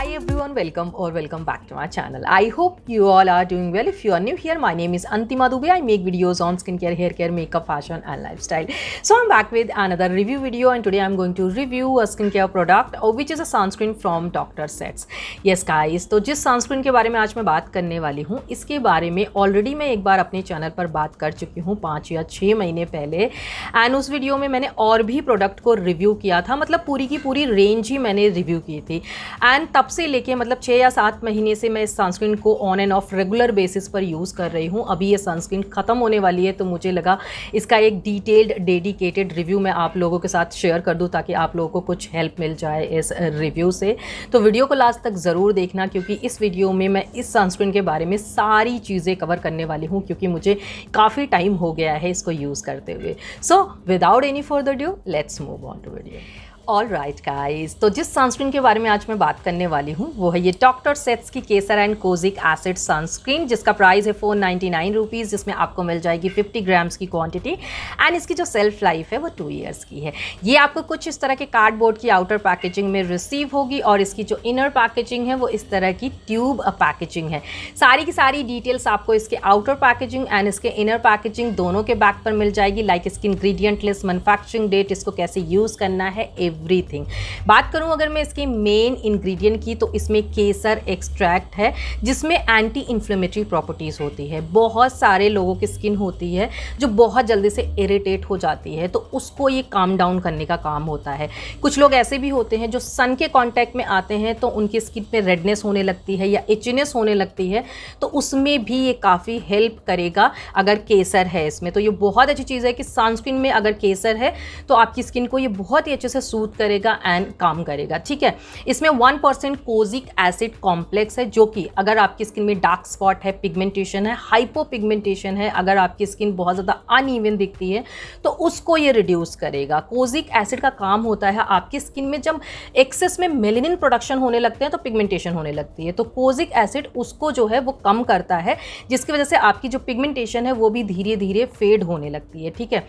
Hi everyone, welcome or welcome back to my channel. I hope you all are doing well. If you are new here, my name is Antima Dubey. I make videos on skincare, hair care, makeup, fashion and lifestyle. So I'm back with another review video and today I'm going to review a skincare product which is a sunscreen from Dr. Sets. Yes guys, तो जिस sunscreen के बारे में आज मैं बात करने वाली हूँ इसके बारे में ऑलरेडी मैं एक बार अपने चैनल पर बात कर चुकी हूँ पाँच या छः महीने पहले एंड उस वीडियो में मैंने और भी प्रोडक्ट को रिव्यू किया था मतलब पूरी की पूरी रेंज ही मैंने रिव्यू की थी एंड तब तब से लेके मतलब छः या सात महीने से मैं इस सनस्क्रीन को on and off regular basis पर यूज़ कर रही हूँ अभी ये सनस्क्रीन ख़त्म होने वाली है तो मुझे लगा इसका एक डिटेल्ड डेडिकेटेड रिव्यू मैं आप लोगों के साथ शेयर कर दूँ ताकि आप लोगों को कुछ हेल्प मिल जाए इस रिव्यू से तो वीडियो को लास्ट तक ज़रूर देखना क्योंकि इस वीडियो में मैं इस सनस्क्रीन के बारे में सारी चीज़ें कवर करने वाली हूँ क्योंकि मुझे काफ़ी टाइम हो गया है इसको यूज़ करते हुए so without any further ado let's move on to video all right guys तो जिस सनस्क्रीन के बारे में आज मैं बात करने वाली हूँ वो है ये डॉक्टर सेट्स की Kesar and kojic acid sunscreen जिसका प्राइस है फोर नाइन्टी नाइन रुपीज़ जिसमें आपको मिल जाएगी फिफ्टी ग्राम्स की क्वांटिटी एंड इसकी जो सेल्फ लाइफ है वो टू ईयर्स की है ये आपको कुछ इस तरह के कार्डबोर्ड की आउटर पैकेजिंग में रिसीव होगी और इसकी जो इनर पैकेजिंग है वो इस तरह की ट्यूब पैकेजिंग है सारी की सारी डिटेल्स आपको इसके आउटर पैकेजिंग एंड इसके इनर पैकेजिंग दोनों के बैक पर मिल जाएगी लाइक इसकी इंग्रीडियंट लिस्ट मैनुफैक्चरिंग डेट इसको कैसे यूज़ करना है एव एवरीथिंग बात करूँ अगर मैं इसके मेन इंग्रेडिएंट की तो इसमें केसर एक्सट्रैक्ट है जिसमें एंटी इन्फ्लेमेटरी प्रॉपर्टीज़ होती है बहुत सारे लोगों की स्किन होती है जो बहुत जल्दी से इरीटेट हो जाती है तो उसको ये काम डाउन करने का काम होता है कुछ लोग ऐसे भी होते हैं जो सन के कॉन्टैक्ट में आते हैं तो उनकी स्किन में रेडनेस होने लगती है या इचिनेस होने लगती है तो उसमें भी ये काफ़ी हेल्प करेगा अगर केसर है इसमें तो ये बहुत अच्छी चीज़ है कि सनस्क्रीन में अगर केसर है तो आपकी स्किन को ये बहुत ही अच्छे से सूट मजबूत करेगा एंड काम करेगा ठीक है इसमें one percent kojic acid complex है जो कि अगर आपकी स्किन में डार्क स्पॉट है पिगमेंटेशन है हाइपो पिगमेंटेशन है अगर आपकी स्किन बहुत ज़्यादा अनइवन दिखती है तो उसको ये रिड्यूस करेगा कोजिक एसिड का काम होता है आपकी स्किन में जब एक्सेस में मेलेनिन प्रोडक्शन होने लगते हैं तो पिगमेंटेशन होने लगती है तो कोजिक एसिड उसको जो है वो कम करता है जिसकी वजह से आपकी जो पिगमेंटेशन है वो भी धीरे धीरे फेड होने लगती है ठीक है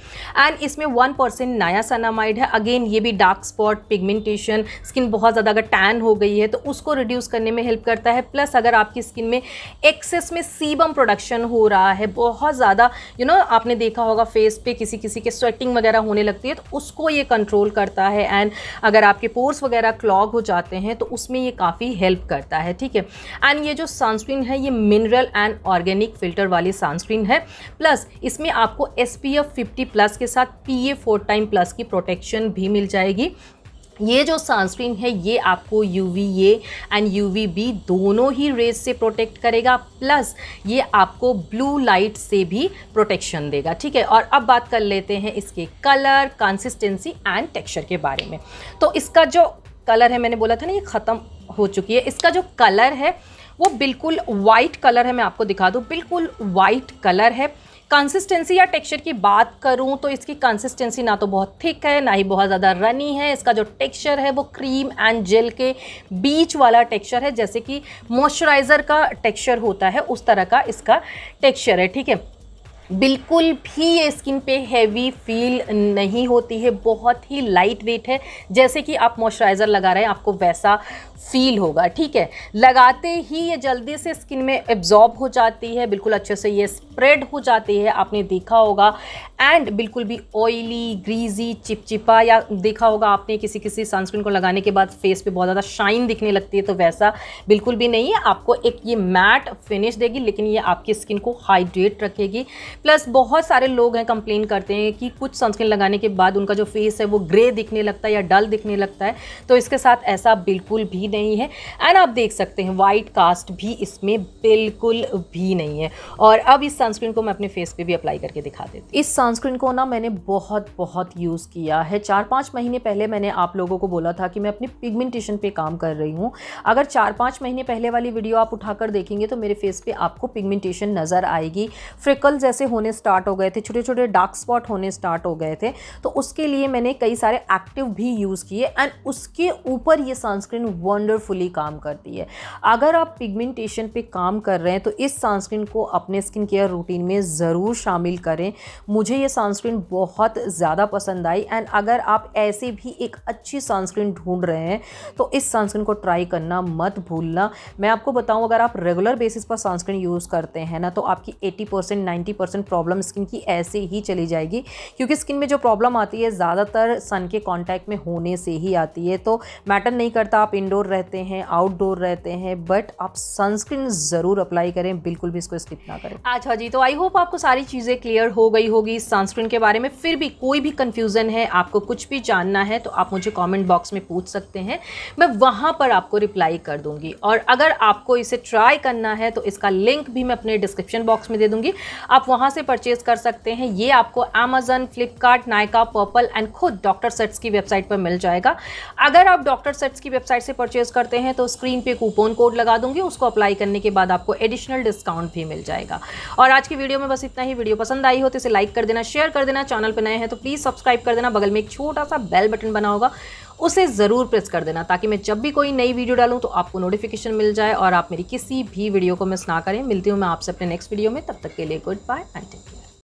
एंड इसमें वन परसेंट नायासनामाइड है अगेन ये भी dark dark spot pigmentation skin बहुत ज़्यादा अगर टैन हो गई है तो उसको रिड्यूस करने में हेल्प करता है प्लस अगर आपकी स्किन में एक्सेस में सीबम प्रोडक्शन हो रहा है बहुत ज़्यादा यू नो आपने देखा होगा फेस पे किसी किसी के स्वेटिंग वगैरह होने लगती है तो उसको ये कंट्रोल करता है एंड अगर आपके पोर्स वगैरह क्लॉग हो जाते हैं तो उसमें ये काफ़ी हेल्प करता है ठीक है एंड ये जो सनस्क्रीन है ये मिनरल एंड ऑर्गेनिक फिल्टर वाली सनस्क्रीन है प्लस इसमें आपको S P F fifty plus के साथ P A four time plus की प्रोटेक्शन भी मिल जाएगी ये जो सनस्क्रीन है ये आपको U V A and U V B दोनों ही रेज से प्रोटेक्ट करेगा प्लस ये आपको ब्लू लाइट से भी प्रोटेक्शन देगा ठीक है और अब बात कर लेते हैं इसके कलर कंसिस्टेंसी एंड टेक्सचर के बारे में तो इसका जो कलर है मैंने बोला था ना ये ख़त्म हो चुकी है इसका जो कलर है वो बिल्कुल वाइट कलर है मैं आपको दिखा दूँ बिल्कुल वाइट कलर है कंसिस्टेंसी या टेक्सचर की बात करूँ तो इसकी कंसिस्टेंसी ना तो बहुत थिक है ना ही बहुत ज़्यादा रनी है इसका जो टेक्सचर है वो क्रीम एंड जेल के बीच वाला टेक्सचर है जैसे कि मॉइस्चराइज़र का टेक्सचर होता है उस तरह का इसका टेक्सचर है ठीक है बिल्कुल भी ये स्किन पे हैवी फील नहीं होती है बहुत ही लाइट वेट है जैसे कि आप मॉइस्चराइज़र लगा रहे हैं आपको वैसा फील होगा ठीक है लगाते ही ये जल्दी से स्किन में एब्जॉर्ब हो जाती है बिल्कुल अच्छे से ये स्प्रेड हो जाती है आपने देखा होगा एंड बिल्कुल भी ऑयली ग्रीजी चिपचिपा या देखा होगा आपने किसी किसी सनस्क्रीन को लगाने के बाद फेस पे बहुत ज़्यादा शाइन दिखने लगती है तो वैसा बिल्कुल भी नहीं है आपको एक ये मैट फिनिश देगी लेकिन ये आपकी स्किन को हाइड्रेट रखेगी प्लस बहुत सारे लोग हैं कंप्लेन करते हैं कि कुछ सनस्क्रीन लगाने के बाद उनका जो फेस है वो ग्रे दिखने लगता है या डल दिखने लगता है तो इसके साथ ऐसा बिल्कुल भी नहीं है एंड आप देख सकते हैं वाइट कास्ट भी इसमें बिल्कुल भी नहीं है और अब इस सनस्क्रीन को मैं अपने फेस पर भी अप्लाई करके दिखा देती इस सनस्क्रीन को ना मैंने बहुत बहुत यूज़ किया है चार पाँच महीने पहले मैंने आप लोगों को बोला था कि मैं अपने पिगमेंटेशन पर काम कर रही हूँ अगर चार पाँच महीने पहले वाली वीडियो आप उठाकर देखेंगे तो मेरे फेस पे आपको पिगमेंटेशन नज़र आएगी फ्रिकल जैसे होने स्टार्ट हो गए थे छोटे छोटे डार्क स्पॉट होने स्टार्ट हो गए थे तो उसके लिए मैंने कई सारे एक्टिव भी यूज़ किए एंड उसके ऊपर ये सनस्क्रीन वंडरफुली काम करती है अगर आप पिगमेंटेशन पे काम कर रहे हैं तो इस सनस्क्रीन को अपने स्किन केयर रूटीन में ज़रूर शामिल करें मुझे ये सनस्क्रीन बहुत ज़्यादा पसंद आई एंड अगर आप ऐसे भी एक अच्छी सनस्क्रीन ढूंढ रहे हैं तो इस सनस्क्रीन को ट्राई करना मत भूलना मैं आपको बताऊँ अगर आप रेगुलर बेसिस पर सनस्क्रीन यूज़ करते हैं ना तो आपकी eighty percent ninety percent problem skin की ऐसे ही चली जाएगी क्योंकि स्किन में जो प्रॉब्लम आती है ज़्यादातर सन के कॉन्टैक्ट में होने से ही आती है तो मैटर नहीं करता आप इंडोर रहते हैं आउटडोर रहते हैं बट आप सनस्क्रीन ज़रूर अप्लाई करें बिल्कुल भी इसको स्किप ना करें अच्छा जी तो आई होप आपको सारी चीज़ें क्लियर हो गई होगी सनस्क्रीन के बारे में फिर भी कोई भी कन्फ्यूज़न है आपको कुछ भी जानना है तो आप मुझे कॉमेंट बॉक्स में पूछ सकते हैं मैं वहाँ पर आपको रिप्लाई कर दूँगी और अगर आपको इसे ट्राई करना है तो इसका लिंक भी मैं अपने डिस्क्रिप्शन बॉक्स में दे दूँगी आप वहाँ वहाँ से परचेज कर सकते हैं ये आपको Amazon Flipkart Nykaa Purple and खुद डॉक्टर सेट्स की वेबसाइट पर मिल जाएगा अगर आप डॉक्टर सेट्स की वेबसाइट से परचेज करते हैं तो स्क्रीन पे कूपन कोड लगा दूंगी उसको अप्लाई करने के बाद आपको एडिशनल डिस्काउंट भी मिल जाएगा और आज की वीडियो में बस इतना ही वीडियो पसंद आई हो तो इसे लाइक कर देना शेयर कर देना चैनल पर नए हैं तो प्लीज़ सब्सक्राइब कर देना बगल में एक छोटा सा बेल बटन बना होगा उसे ज़रूर प्रेस कर देना ताकि मैं जब भी कोई नई वीडियो डालूँ तो आपको नोटिफिकेशन मिल जाए और आप मेरी किसी भी वीडियो को मिस ना करें मिलती हूँ मैं आपसे अपने नेक्स्ट वीडियो में तब तक के लिए good bye and take care